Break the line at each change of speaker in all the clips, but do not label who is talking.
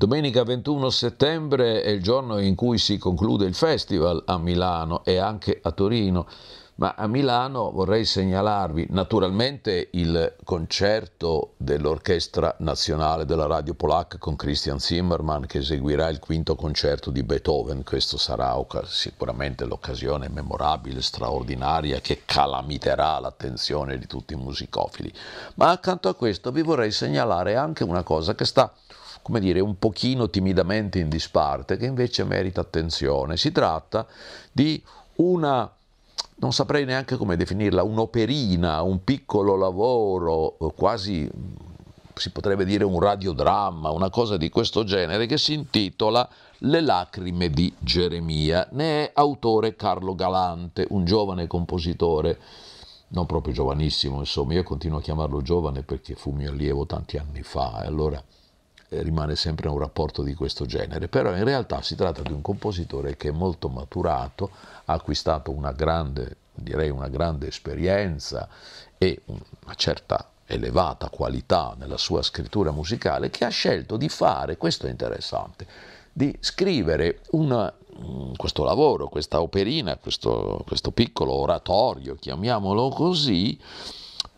Domenica 21 settembre è il giorno in cui si conclude il festival a Milano e anche a Torino, ma a Milano vorrei segnalarvi naturalmente il concerto dell'Orchestra Nazionale della Radio Polacca con Christian Zimmermann che eseguirà il quinto concerto di Beethoven. Questo sarà sicuramente l'occasione memorabile, straordinaria che calamiterà l'attenzione di tutti i musicofili. Ma accanto a questo vi vorrei segnalare anche una cosa che sta come dire, un pochino timidamente in disparte, che invece merita attenzione. Si tratta di una non saprei neanche come definirla, un'operina, un piccolo lavoro, quasi si potrebbe dire un radiodramma, una cosa di questo genere, che si intitola Le lacrime di Geremia. Ne è autore Carlo Galante, un giovane compositore, non proprio giovanissimo, insomma, io continuo a chiamarlo giovane perché fu mio allievo tanti anni fa, e allora rimane sempre un rapporto di questo genere, però in realtà si tratta di un compositore che è molto maturato, ha acquistato una grande, direi una grande esperienza e una certa elevata qualità nella sua scrittura musicale che ha scelto di fare, questo è interessante, di scrivere una, mm, questo lavoro, questa operina, questo, questo piccolo oratorio, chiamiamolo così,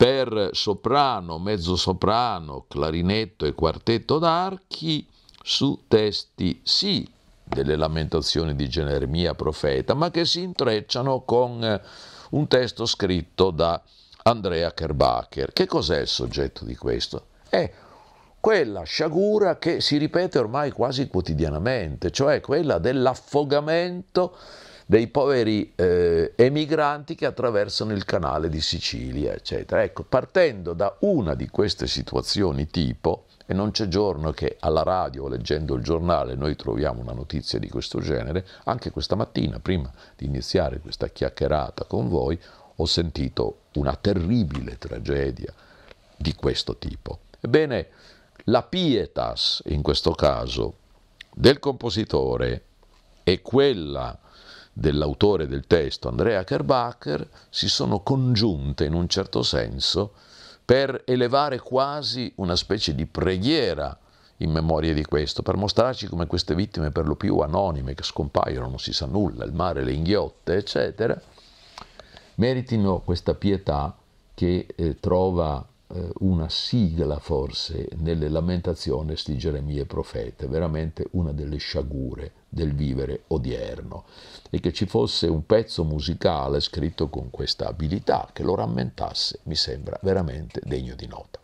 per soprano, mezzosoprano, clarinetto e quartetto d'archi su testi sì delle lamentazioni di Geremia profeta, ma che si intrecciano con eh, un testo scritto da Andrea Kerbacher. Che cos'è il soggetto di questo? È quella sciagura che si ripete ormai quasi quotidianamente, cioè quella dell'affogamento dei poveri eh, emigranti che attraversano il canale di Sicilia, eccetera. Ecco, partendo da una di queste situazioni tipo, e non c'è giorno che alla radio, leggendo il giornale, noi troviamo una notizia di questo genere, anche questa mattina, prima di iniziare questa chiacchierata con voi, ho sentito una terribile tragedia di questo tipo. Ebbene, la pietas, in questo caso, del compositore è quella dell'autore del testo Andrea Kerbacher si sono congiunte in un certo senso per elevare quasi una specie di preghiera in memoria di questo, per mostrarci come queste vittime per lo più anonime, che scompaiono, non si sa nulla, il mare, le inghiotte, eccetera, meritino questa pietà che eh, trova eh, una sigla forse nelle lamentazioni di Geremia e profeta, veramente una delle sciagure del vivere odierno, e che ci fosse un pezzo musicale scritto con questa abilità che lo rammentasse mi sembra veramente degno di nota.